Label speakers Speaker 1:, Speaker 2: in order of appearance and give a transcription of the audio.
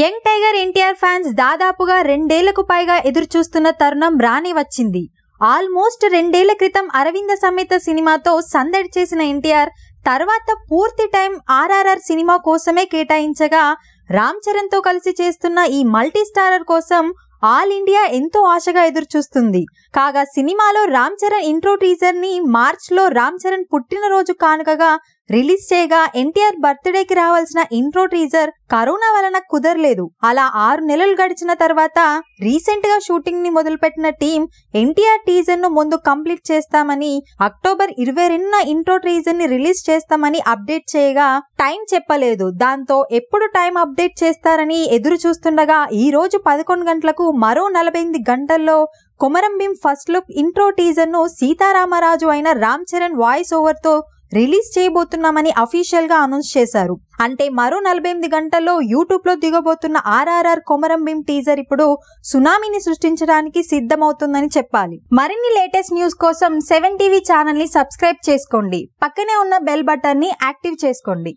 Speaker 1: young tiger NTR fans దాదాపుగా రెండేళ్లకు పైగా ఎదురుచూస్తున్న తరుణం రాని వచ్చింది ఆల్మోస్ట్ రెండేళ్ల క్రితం అరవింద సమేత సినిమాతో సందడి చేసిన ఎన్టీఆర్ తర్వాత పూర్తి టైం ఆర్ఆర్ఆర్ సినిమా కోసమే కేటాయించగా రామ్ చరణ్తో కలిసి చేస్తున్న ఈ మల్టీ స్టారర్ కోసం ఆల్ ఇండియా ఎంతో ఆశగా ఎదురుచూస్తుంది కాగా సినిమాలో రామ్ చరణ్ ఇంట్రో టీజర్ ని మార్చ్ లో రామ్ చరణ్ పుట్టినరోజు కానుకగా రిలీజ్ చేయగా ఎన్టీఆర్ బర్త్డేకి రావాల్సిన ఇంట్రో టీజర్ కరోనా వలన కుదరలేదు అలా ఆరు నెలలు గడిచిన తర్వాత రీసెంట్ గా షూటింగ్ ని మొదలుపెట్టిన టీం ఎన్టీఆర్ టీజర్ ను ముందు కంప్లీట్ చేస్తామని అక్టోబర్ ఇరవై రెండున ఇంట్రో టీజర్ ని రిలీజ్ చేస్తామని అప్డేట్ చేయగా టైం చెప్పలేదు దాంతో ఎప్పుడు టైం అప్డేట్ చేస్తారని ఎదురు చూస్తుండగా ఈ రోజు పదకొండు గంటలకు మరో నలభై ఎనిమిది గంటల్లో Komaram Bheem first look intro teaser ను సీతారామరాజు అయిన రామ్ చరణ్ వాయిస్ ఓవర్ తో రిలీజ్ చేయబోతున్నామని అఫీషియల్గా అనౌన్స్ చేశారు అంటే మరో నలభై ఎనిమిది గంటల్లో యూట్యూబ్లో దిగబోతున్న ఆర్ఆర్ఆర్ కొమరం భీమ్ టీజర్ ఇప్పుడు సునామీని సృష్టించడానికి సిద్ధమవుతుందని చెప్పాలి మరిన్ని లేటెస్ట్ న్యూస్ కోసం సెవెన్ టీవీ ఛానల్ని సబ్స్క్రైబ్ చేసుకోండి పక్కనే ఉన్న బెల్ ని యాక్టివ్ చేసుకోండి